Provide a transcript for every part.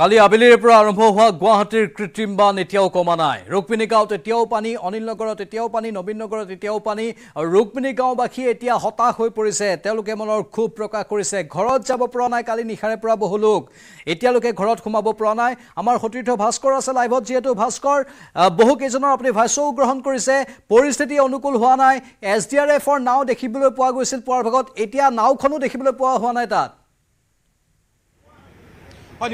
কালি আবেলিৰ পৰা আৰম্ভ হোৱা গুৱাহাটীৰ কৃত্ৰিম বান এতিয়াও কমা নাই ৰুক্মিণী গাঁৱত এতিয়াও পানী অনিল নগৰত এতিয়াও পানী নবীন নগৰত এতিয়াও পানী আৰু ৰুক্মিণী গাঁওবাসী এতিয়া হতাশ হৈ পৰিছে তেওঁলোকে মনৰ ক্ষোভ প্ৰকাশ কৰিছে ঘৰত যাব পৰা নাই কালি নিশাৰে পৰা বহু লোক এতিয়ালৈকে ঘৰত সোমাব পৰা নাই আমাৰ সতীৰ্থ ভাস্কৰ আছে লাইভত যিহেতু ভাস্কৰ বহুকেইজনৰ আপুনি ভাষ্যও গ্ৰহণ কৰিছে পৰিস্থিতি অনুকূল হোৱা নাই এছ ডি আৰ এফৰ নাও দেখিবলৈ পোৱা গৈছিল পুৱাৰ ভাগত এতিয়া নাওখনো দেখিবলৈ পোৱা হোৱা নাই তাত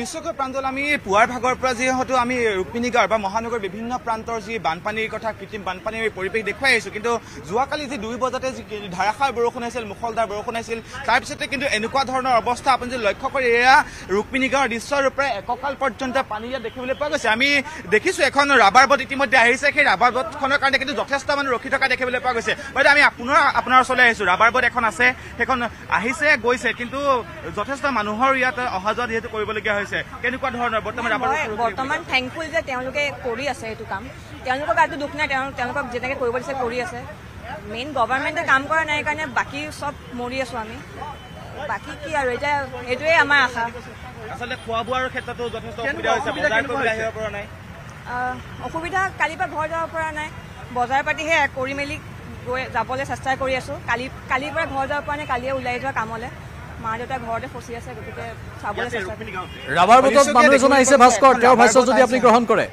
নিশ্চয়কৈ প্ৰাঞ্জল আমি পুৱাৰ ভাগৰ পৰা যিহেতু আমি ৰূপিনীগড় বা মহানগৰ বিভিন্ন প্ৰান্তৰ যি বানপানীৰ কথা কৃত্ৰিম বানপানীৰ পৰিৱেশ দেখুৱাই আহিছোঁ কিন্তু যোৱাকালি যি দুই বজাতে যি ধাৰাসাৰ বৰষুণ আছিল মুখলধাৰ বৰষুণ আছিল তাৰপিছতে কিন্তু এনেকুৱা ধৰণৰ অৱস্থা আপুনি যদি লক্ষ্য কৰি এয়া ৰুক্মিনীগড়ৰ দৃশ্যৰ প্ৰায় এককাল পৰ্যন্ত পানী ইয়াত দেখিবলৈ পোৱা গৈছে আমি দেখিছোঁ এখন ৰাবাৰ বট ইতিমধ্যে আহিছে সেই ৰাবাৰ বটখনৰ কাৰণে কিন্তু যথেষ্ট মানুহ ৰখি থকা দেখিবলৈ পোৱা গৈছে বাইদ আমি পুনৰ আপোনাৰ ওচৰলৈ আহিছোঁ ৰাবাৰ বট এখন আছে সেইখন আহিছে গৈছে কিন্তু যথেষ্ট মানুহৰ ইয়াত অহা যোৱা যিহেতু কৰিবলগীয়া হয় হৈছে কেনেকুৱা ধৰণৰ বৰ্তমান বৰ্তমান থেংকফুল যে তেওঁলোকে কৰি আছে এইটো কাম তেওঁলোকৰ গাটো দুখ নাই তেওঁলোকক যেনেকে কৰিব দিছে কৰি আছে মেইন গভৰ্ণমেণ্টে কাম কৰা নাই কাৰণে বাকী চব মৰি আছো আমি বাকী কি আৰু এতিয়া সেইটোৱে আমাৰ আশা আচলতে খোৱা বোৱাৰ ক্ষেত্ৰতো অসুবিধা কালিৰ পৰা ঘৰ যাব পৰা নাই বজাৰ পাতি সেয়া কৰি মেলি গৈ যাবলৈ চেষ্টা কৰি আছো কালি কালিৰ পৰা ঘৰ যাব পৰা নাই কালিয়ে ওলাই যোৱা কামলৈ ৰাভাৰ ভোটক মানুহ জনাইছে ভাস্কৰ তেওঁৰ ভাষ্য যদি আপুনি গ্ৰহণ কৰে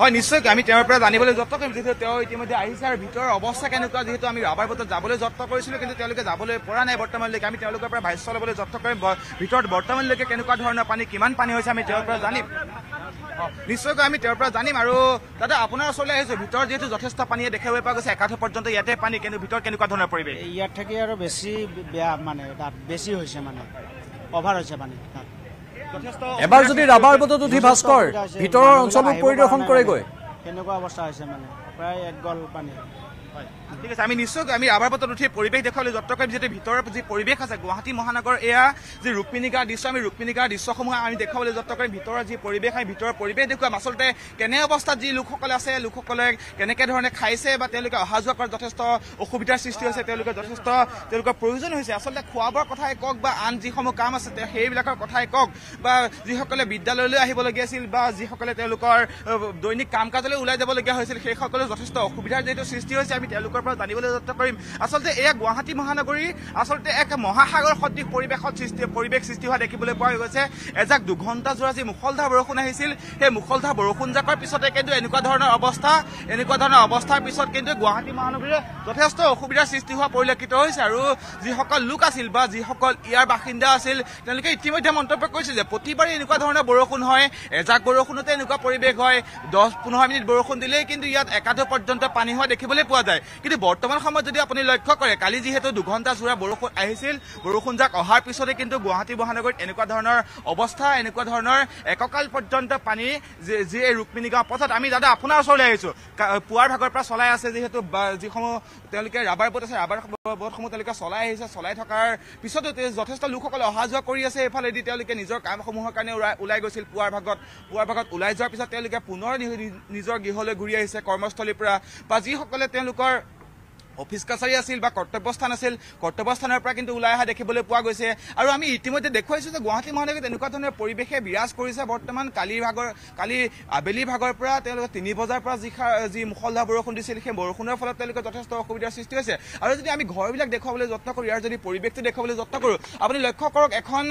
হয় নিশ্চয়কৈ আমি তেওঁৰ পৰা জানিবলৈ যত্ন কৰিম যিহেতু তেওঁ ইতিমধ্যে আহিছে আৰু ভিতৰৰ অৱস্থা কেনেকুৱা যিহেতু আমি ৰাভাৰ ভোটত যাবলৈ যত্ন কৰিছিলোঁ কিন্তু তেওঁলোকে যাবলৈ পৰা নাই বৰ্তমানলৈকে আমি তেওঁলোকৰ পৰা ভাষ্য ল'বলৈ যত্ন কৰিম ভিতৰত বৰ্তমানলৈকে কেনেকুৱা ধৰণৰ পানী কিমান পানী হৈছে আমি তেওঁৰ পৰা জানিম নিশ্চয়কৈ আমি তেওঁৰ পৰা জানিম আৰু দাদা আপোনাৰ ওচৰলৈ আহিছোঁ ভিতৰত যিহেতু যথেষ্ট পানীয়ে দেখা হৈ পোৱা গৈছে একাধ পৰ্যন্ত ইয়াতে পানী কিন্তু ভিতৰত কেনেকুৱা ধৰণৰ পৰিৱেশ ইয়াত থাকি আৰু বেছি বেয়া মানে তাত বেছি হৈছে মানে অভাৰ হৈছে পানী তাত এবাৰ যদি ৰাবাৰ বটত উঠি ভাস্কৰ ভিতৰৰ অঞ্চলত পৰিদৰ্শন কৰেগৈ কেনেকুৱা অৱস্থা হৈছে মানে প্ৰায় এক গল পানী হয় ঠিক আছে আমি নিশ্চয় আমি ৰাবাৰ পাতত উঠি পৰিৱেশ দেখুৱালোঁ যত্নকাৰী যিহেতু ভিতৰৰ যি পৰিৱেশ আছে গুৱাহাটী মহানগৰ এয়া যি ৰূপিনিকাৰ দৃশ্য আমি ৰূপিনিকাৰ দৃশ্যসমূহ আমি দেখুৱাবলৈ যত্নকাৰী ভিতৰৰ যি পৰিৱেশ আমি ভিতৰৰ পৰিৱেশ দেখুৱাম আচলতে কেনে অৱস্থাত যি লোকসকলে আছে লোকসকলে কেনেকৈ ধৰণে খাইছে বা তেওঁলোকে অহা যোৱা কৰাত যথেষ্ট অসুবিধাৰ সৃষ্টি হৈছে তেওঁলোকে যথেষ্ট তেওঁলোকৰ প্ৰয়োজন হৈছে আচলতে খোৱা বোৱাৰ কথাই কওক বা আন যিসমূহ কাম আছে সেইবিলাকৰ কথাই কওক বা যিসকলে বিদ্যালয়লৈ আহিবলগীয়া আছিল বা যিসকলে তেওঁলোকৰ দৈনিক কাম কাজলৈ ওলাই যাবলগীয়া হৈছিল সেইসকলে যথেষ্ট অসুবিধাৰ যিহেতু সৃষ্টি হৈছে আমি তেওঁলোকৰ কথাবোৰ জানিবলৈ যত্ন কৰিম আচলতে এয়া গুৱাহাটী মহানগৰী আচলতে এক মহাসাগৰ সদৃশ পৰিৱেশত সৃষ্টি পৰিৱেশ সৃষ্টি হোৱা দেখিবলৈ পোৱা গৈছে এজাক দুঘণ্টা দুঘণ্টাজোৰা যি মুখলধা বৰষুণ আহিছিল সেই মুখলধা বৰষুণ জাকৰ পিছতে কিন্তু এনেকুৱা ধৰণৰ অৱস্থা এনেকুৱা ধৰণৰ অৱস্থাৰ পিছত কিন্তু গুৱাহাটী মহানগৰীৰে যথেষ্ট অসুবিধাৰ সৃষ্টি হোৱা পৰিলক্ষিত হৈছে আৰু যিসকল লোক আছিল বা যিসকল ইয়াৰ বাসিন্দা আছিল তেওঁলোকে ইতিমধ্যে মন্তব্য কৰিছিল যে প্ৰতিবাৰে এনেকুৱা ধৰণৰ বৰষুণ হয় এজাক বৰষুণতে এনেকুৱা পৰিৱেশ হয় দহ পোন্ধৰ মিনিট বৰষুণ দিলেই কিন্তু ইয়াত একাধ পৰ্যন্ত পানী হোৱা দেখিবলৈ পোৱা যায় কিন্তু বৰ্তমান সময়ত যদি আপুনি লক্ষ্য কৰে কালি যিহেতু দুঘণ্টা জোৰা বৰষুণ আহিছিল বৰষুণ যাক অহাৰ পিছতে কিন্তু গুৱাহাটী মহানগৰীত এনেকুৱা ধৰণৰ অৱস্থা এনেকুৱা ধৰণৰ এককাল পৰ্যন্ত পানী যি এই ৰুক্মিণী গাঁও পথত আমি দাদা আপোনাৰ ওচৰলৈ আহিছোঁ পুৱাৰ ভাগৰ পৰা চলাই আছে যিহেতু যিসমূহ তেওঁলোকে ৰাবাৰ বোট আছে ৰাবাৰ বোটসমূহ তেওঁলোকে চলাই আহিছে চলাই থকাৰ পিছতো যথেষ্ট লোকসকলে অহা যোৱা কৰি আছে এইফালেদি তেওঁলোকে নিজৰ কামসমূহৰ কাৰণে ওলাই গৈছিল পুৱাৰ ভাগত পুৱাৰ ভাগত ওলাই যোৱাৰ পিছত তেওঁলোকে পুনৰ নিজৰ গৃহলৈ ঘূৰি আহিছে কৰ্মস্থলীৰ পৰা বা যিসকলে তেওঁলোকৰ অফিচ কাছাৰী আছিল বা কৰ্তব্যস্থান আছিল কৰ্তব্যস্থানৰ পৰা কিন্তু ওলাই অহা দেখিবলৈ পোৱা গৈছে আৰু আমি ইতিমধ্যে দেখুৱাইছোঁ যে গুৱাহাটী মহানগৰীত এনেকুৱা ধৰণৰ পৰিৱেশে বিৰাজ কৰিছে বৰ্তমান কালিৰ ভাগৰ কালি আবেলিৰ ভাগৰ পৰা তেওঁলোকে তিনি বজাৰ পৰা যি যি মুখলধা বৰষুণ দিছিল সেই বৰষুণৰ ফলত তেওঁলোকে যথেষ্ট অসুবিধাৰ সৃষ্টি হৈছে আৰু যদি আমি ঘৰবিলাক দেখুৱাবলৈ যত্ন কৰোঁ ইয়াৰ যদি পৰিৱেশটো দেখুৱাবলৈ যত্ন কৰোঁ আপুনি লক্ষ্য কৰক এখন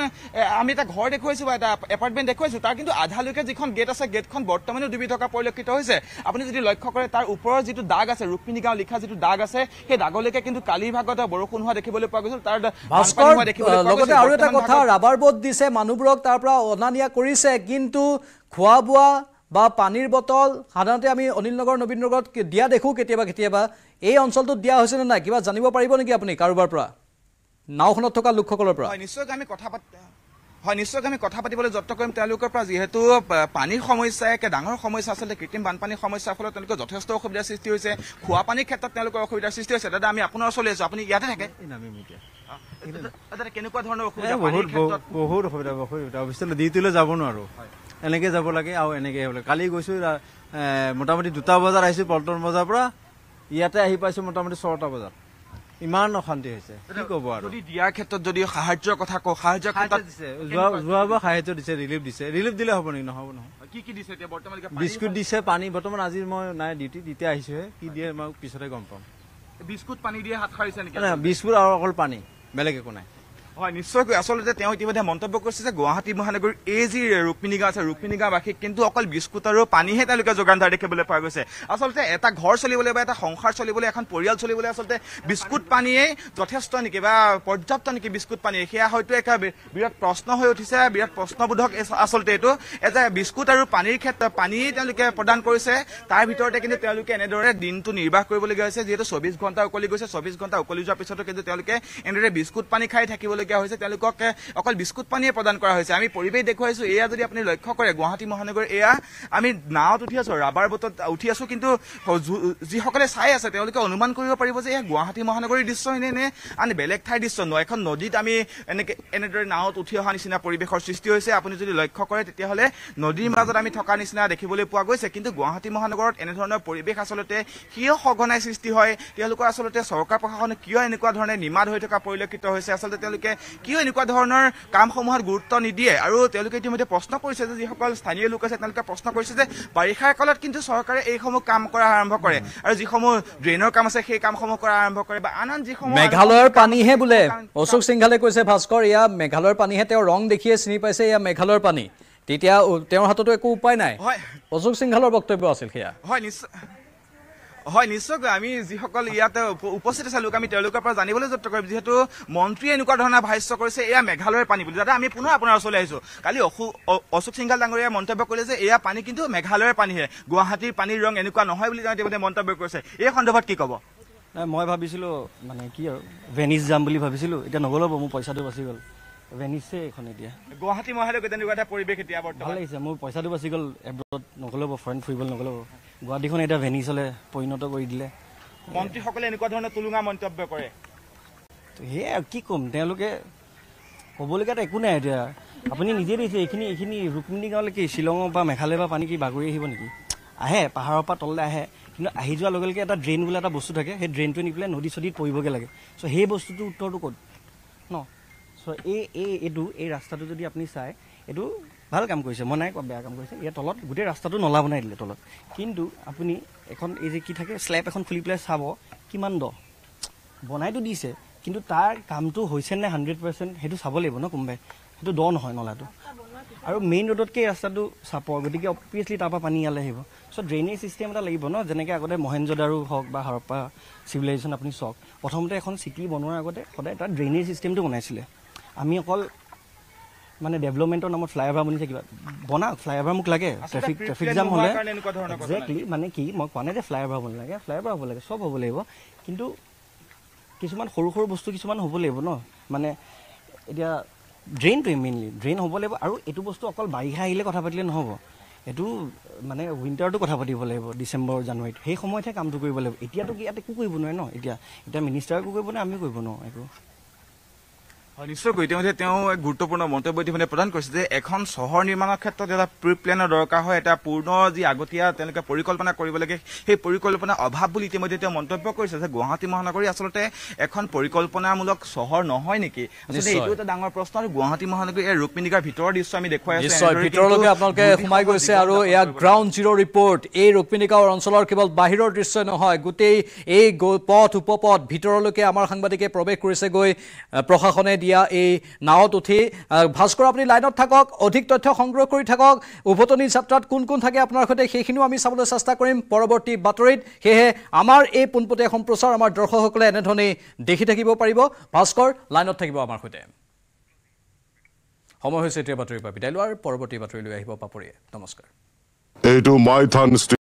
আমি এটা ঘৰ দেখুৱাইছোঁ বা এটা এপাৰ্টমেণ্ট দেখুৱাইছোঁ তাৰ কিন্তু আধালৈকে যিখন গেট আছে গেটখন বৰ্তমানেও ডুবি থকা পৰিলক্ষিত হৈছে আপুনি যদি লক্ষ্য কৰে তাৰ ওপৰৰ যিটো দাগ আছে ৰুক্মিণী গাঁও লিখা যিটো দাগ আছে সেই দাগলৈকে কিন্তু কালিৰ ভাগত বৰষুণ হোৱা দেখিবলৈ পোৱা গৈছিল তাৰ ভাস্কৰ লগতে আৰু এটা কথা ৰাবাৰ বোট দিছে মানুহবোৰক তাৰ পৰা অনা নিয়া কৰিছে কিন্তু খোৱা বোৱা বা পানীৰ বটল সাধাৰণতে আমি অনিল নগৰ নবীন নগৰত দিয়া দেখোঁ কেতিয়াবা কেতিয়াবা এই অঞ্চলটোত দিয়া হৈছে নে নাই কিবা জানিব পাৰিব নেকি আপুনি কাৰোবাৰ পৰা নাওখনত থকা লোকসকলৰ পৰা নিশ্চয়কৈ আমি কথা পাতি হয় নিশ্চয়কৈ আমি কথা পাতিবলৈ যত্ন কৰিম তেওঁলোকৰ পৰা যিহেতু পানীৰ সমস্যা একে ডাঙৰ সমস্যা আচলতে কৃত্ৰিম বানপানীৰ সমস্যাৰ ফলত তেওঁলোকৰ যথেষ্ট অসুবিধাৰ সৃষ্টি হৈছে খোৱা পানীৰ ক্ষেত্ৰত তেওঁলোকৰ অসুবিধাৰ সৃষ্টি হৈছে দাদা আমি আপোনাৰ ওচৰলৈ আছো আপুনি ইয়াতে থাকে কেনেকুৱা ধৰণৰ অসুবিধা বহুত বহুত অসুবিধা অসুবিধা অৱশ্যে দি যাব নোৱাৰো এনেকে যাব লাগে আৰু এনেকে কালি গৈছোঁ মোটামুটি দুটা বজাত আহিছো পল্টন বজাৰ পৰা ইয়াতে আহি পাইছো মোটামুটি ছটা বজাত ইমান অশান্তি হৈছে কি কব আৰু যদি দিয়াৰ ক্ষেত্ৰত যদি সাহায্যৰ কথা কওঁ সাহায্য যোৱা বাৰ সাহায্য দিছে ৰিলিফ দিছে ৰিলিফ দিলে হব নেকি নহব নহয় কি কি দিছে বিস্কুট দিছে পানী বৰ্তমান আজি মই নাই ডিউটি তেতিয়া আহিছোহে কি দিয়ে মই পিছতে গম পাম বিস্কুট পানী দিয়ে হাত সাৰিছে নেকি বিস্কুট আৰু অকল পানী বেলেগ একো নাই হয় নিশ্চয়কৈ আচলতে তেওঁ ইতিমধ্যে মন্তব্য কৰিছে যে গুৱাহাটী মহানগৰীৰ এই যি ৰুক্মিণী গাঁও আছে ৰুক্মিণী গাঁওবাসীক কিন্তু অকল বিস্কুট আৰু পানীহে তেওঁলোকে যোগান ধৰা দেখিবলৈ পোৱা গৈছে আচলতে এটা ঘৰ চলিবলৈ বা এটা সংসাৰ চলিবলৈ এখন পৰিয়াল চলিবলৈ আচলতে বিস্কুট পানীয়েই যথেষ্ট নেকি বা পৰ্যাপ্ত নেকি বিস্কুট পানী সেয়া হয়তো এক বিৰাট প্ৰশ্ন হৈ উঠিছে বিৰাট প্ৰশ্নবোধক আচলতে এইটো এটা বিস্কুট আৰু পানীৰ ক্ষেত্ৰত পানীয়েই তেওঁলোকে প্ৰদান কৰিছে তাৰ ভিতৰতে কিন্তু তেওঁলোকে এনেদৰে দিনটো নিৰ্বাহ কৰিবলগীয়া হৈছে যিহেতু চৌবিছ ঘণ্টা উকলি গৈছে চৌবিছ ঘণ্টা উকলি যোৱাৰ পিছতো কিন্তু তেওঁলোকে এনেদৰে বিস্কুট পানী খাই থাকিবলৈ হৈছে তেওঁলোকক অকল বিস্কুট পানীয়ে প্ৰদান কৰা হৈছে আমি পৰিৱেশ দেখুৱাইছো এয়া যদি আপুনি লক্ষ্য কৰে গুৱাহাটী মহানগৰ এয়া আমি নাৱত উঠি আছোঁ ৰাবাৰ বটত উঠি আছোঁ কিন্তু যিসকলে চাই আছে তেওঁলোকে অনুমান কৰিব পাৰিব যে এয়া গুৱাহাটী মহানগৰীৰ দৃশ্য হয়নে নে আন বেলেগ ঠাইৰ দৃশ্য ন এখন নদীত আমি এনেকৈ এনেদৰে নাৱত উঠি অহা নিচিনা পৰিৱেশৰ সৃষ্টি হৈছে আপুনি যদি লক্ষ্য কৰে তেতিয়াহ'লে নদীৰ মাজত আমি থকা নিচিনা দেখিবলৈ পোৱা গৈছে কিন্তু গুৱাহাটী মহানগৰত এনেধৰণৰ পৰিৱেশ আচলতে কিয় সঘনাই সৃষ্টি হয় তেওঁলোকৰ আচলতে চৰকাৰ প্ৰশাসনে কিয় এনেকুৱা ধৰণে নিমাদ হৈ থকা পৰিলক্ষিত হৈছে আচলতে তেওঁলোকে কিয় এনেকুৱা ধৰণৰ কামসমূহত গুৰুত্ব নিদিয়ে আৰু তেওঁলোকে ইতিমধ্যে প্ৰশ্ন কৰিছে যে যিসকল স্থানীয় লোক আছে তেওঁলোকে প্ৰশ্ন কৰিছে যে বাৰিষাৰ কালত কিন্তু চৰকাৰে এইসমূহ কাম কৰা আৰম্ভ কৰে আৰু যিসমূহ ড্ৰেইনৰ কাম আছে সেই কামসমূহ কৰা আৰম্ভ কৰে বা আন আন যিসমূহ মেঘালয়ৰ পানীহে বোলে অশোক সিংঘালে কৈছে ভাস্কৰ এয়া মেঘালয়ৰ পানীহে তেওঁ ৰং দেখিয়ে চিনি পাইছে এয়া মেঘালয়ৰ পানী তেতিয়া তেওঁৰ হাততো একো উপায় নাই অশোক সিংঘালৰ বক্তব্য আছিল সেয়া হয় নিশ্চয় হয় নিশ্চয়কৈ আমি যিসকল ইয়াত উপস্থিত আছে লোক আমি তেওঁলোকৰ পৰা জানিবলৈ যত্ন কৰিম যিহেতু মন্ত্ৰীয়ে এনেকুৱা ধৰণৰ ভাষ্য কৰিছে এয়া মেঘালয়ৰ পানী বুলি দাদা আমি পুনৰ আপোনাৰ ওচৰলৈ আহিছোঁ কালি অশোক অশোক সিংঘাল ডাঙৰীয়াই মন্তব্য কৰিলে যে এয়া পানী কিন্তু মেঘালয়ৰ পানীহে গুৱাহাটীৰ পানীৰ ৰং এনেকুৱা নহয় বুলি তেওঁ তেওঁ মন্তব্য কৰিছে এই সন্দৰ্ভত কি ক'ব মই ভাবিছিলোঁ মানে কি আৰু ভেনিছ যাম বুলি ভাবিছিলোঁ এতিয়া নগ'লেও হ'ব মোৰ পইচাটো বাচি গ'ল ভেনিছে এখন এতিয়া গুৱাহাটী মহাদেৱ তেনেকুৱা এটা পৰিৱেশ এতিয়া বৰ্তমান ভাল লাগিছে মোৰ পইচাটো বাচি গ'ল এব্ৰড নগ'লেও হ'ব ফৰেন ফুৰিবলৈ নগ'লেও হ'ব গুৱাহাটীখন এতিয়া ভেনিছলৈ পৰিণত কৰি দিলে মন্ত্ৰীসকলে এনেকুৱা ধৰণে টুলুঙা মন্তব্য কৰে সেয়া কি ক'ম তেওঁলোকে ক'বলগীয়াত একো নাই এতিয়া আপুনি নিজে দিছে এইখিনি এইখিনি ৰুক্মিণী গাঁৱলৈ কি শ্বিলঙৰ পৰা মেঘালয় পৰা পানী কি বাগৰি আহিব নেকি আহে পাহাৰৰ পৰা তললৈ আহে কিন্তু আহি যোৱাৰ লগে লগে এটা ড্ৰেইন বোলা এটা বস্তু থাকে সেই ড্ৰেইনটো নি পেলাই নদী চদীত পৰিবগৈ লাগে চ' সেই বস্তুটোৰ উত্তৰটো ক'ত ন চ' এই এই এইটো এই ৰাস্তাটো যদি আপুনি চায় এইটো ভাল কাম কৰিছে মই নাই কোৱা বেয়া কাম কৰিছে ইয়াৰ তলত গোটেই ৰাস্তাটো নলা বনাই দিলে তলত কিন্তু আপুনি এখন এই যে কি থাকে শ্লেপ এখন খুলি পেলাই চাব কিমান দ বনাইতো দিছে কিন্তু তাৰ কামটো হৈছে নে হাণ্ড্ৰেড পাৰ্চেণ্ট সেইটো চাব লাগিব ন কোনোবাই সেইটো দ নহয় নলাটো আৰু মেইন ৰ'ডতকৈ ৰাস্তাটো চাপৰ গতিকে অভিয়াছলি তাৰপৰা পানী ইয়ালৈ আহিব চ' ড্ৰেইনেজ ছিষ্টেম এটা লাগিব ন যেনেকৈ আগতে মহেন্দ্ৰ মহেন্দ্ৰদাৰু হওক বা হাৰপ্পা চিভিলাইজেশ্যন আপুনি চাওক প্ৰথমতে এখন চিটি বনোৱাৰ আগতে সদায় তাত ড্ৰেইনেজ ছিষ্টেমটো বনাইছিলে আমি অকল মানে ডেভেলপমেণ্টৰ নামত ফ্লাইঅভাৰ বনিছে কিবা বনাওক ফ্লাইঅভাৰ মোক লাগে ট্ৰেফিক ট্ৰেফিক জাম হ'লে একজেক্টলি মানে কি মই কোৱা নাই যে ফ্লাইঅভাৰ বনি লাগে ফ্লাইঅভাৰ হ'ব লাগে চব হ'ব লাগিব কিন্তু কিছুমান সৰু সৰু বস্তু কিছুমান হ'ব লাগিব ন মানে এতিয়া ড্ৰেইনটোৱে মেইনলি ড্ৰেইন হ'ব লাগিব আৰু এইটো বস্তু অকল বাৰিষা আহিলে কথা পাতিলে নহ'ব এইটো মানে উইণ্টাৰটো কথা পাতিব লাগিব ডিচেম্বৰ জানুৱাৰীত সেই সময়তহে কামটো কৰিব লাগিব এতিয়াতো ইয়াত একো কৰিব নোৱাৰে ন এতিয়া এতিয়া মিনিষ্টাৰকো কৰিব নোৱাৰে আমিও কৰিব নোৱাৰোঁ একো হয় নিশ্চয়কৈ তেওঁ যে তেওঁ এক গুৰুত্বপূৰ্ণ মন্তব্য ইতিমধ্যে প্ৰদান কৰিছে যে এখন চহৰ নিৰ্মাণৰ ক্ষেত্ৰত এটা প্ৰি প্লেনৰ দৰকাৰ হয় এটা পূৰ্ণ যি আগতীয়া তেওঁলোকে পৰিকল্পনা কৰিব লাগে সেই পৰিকল্পনা অভাৱ বুলি ইতিমধ্যে তেওঁ মন্তব্য কৰিছে যে গুৱাহাটী মহানগৰী আচলতে এখন পৰিকল্পনামূলক চহৰ নহয় নেকি এইটো এটা ডাঙৰ প্ৰশ্ন আৰু গুৱাহাটী মহানগৰী এই ৰূপমিনিকাৰ ভিতৰৰ দৃশ্য আমি দেখুৱাই আছো ভিতৰলৈকে আপোনালোকে সোমাই গৈছে আৰু এয়া গ্ৰাউণ্ড জিৰ' ৰিপৰ্ট এই ৰূপমিনিকাৰ অঞ্চলৰ কেৱল বাহিৰৰ দৃশ্যই নহয় গোটেই এই পথ উপপথ ভিতৰলৈকে আমাৰ সাংবাদিকে প্ৰৱেশ কৰিছেগৈ প্ৰশাসনে দিয়া এই নাওত উঠি ভাস্কর আপনি লাইনত থাকক অধিক তথ্য সংগ্রহ করে থাকক উভতনি যাত্রাত কোন কোন থাকে আপনার সঙ্গে সেইখিনিও আমি চাবলে চেষ্টা করিম পরবর্তী বাতরিত সেহে আমার এই পুনপতীয়া সম্প্রচার আমার দর্শক এনেধরণে দেখি থাকিব পারিব ভাস্কর লাইনত থাকিব আমার সঙ্গে সময় হয়েছে এটি বাতরি বিদায় লওয়ার পরবর্তী বাতরি লো আহিব পাপড়ি নমস্কার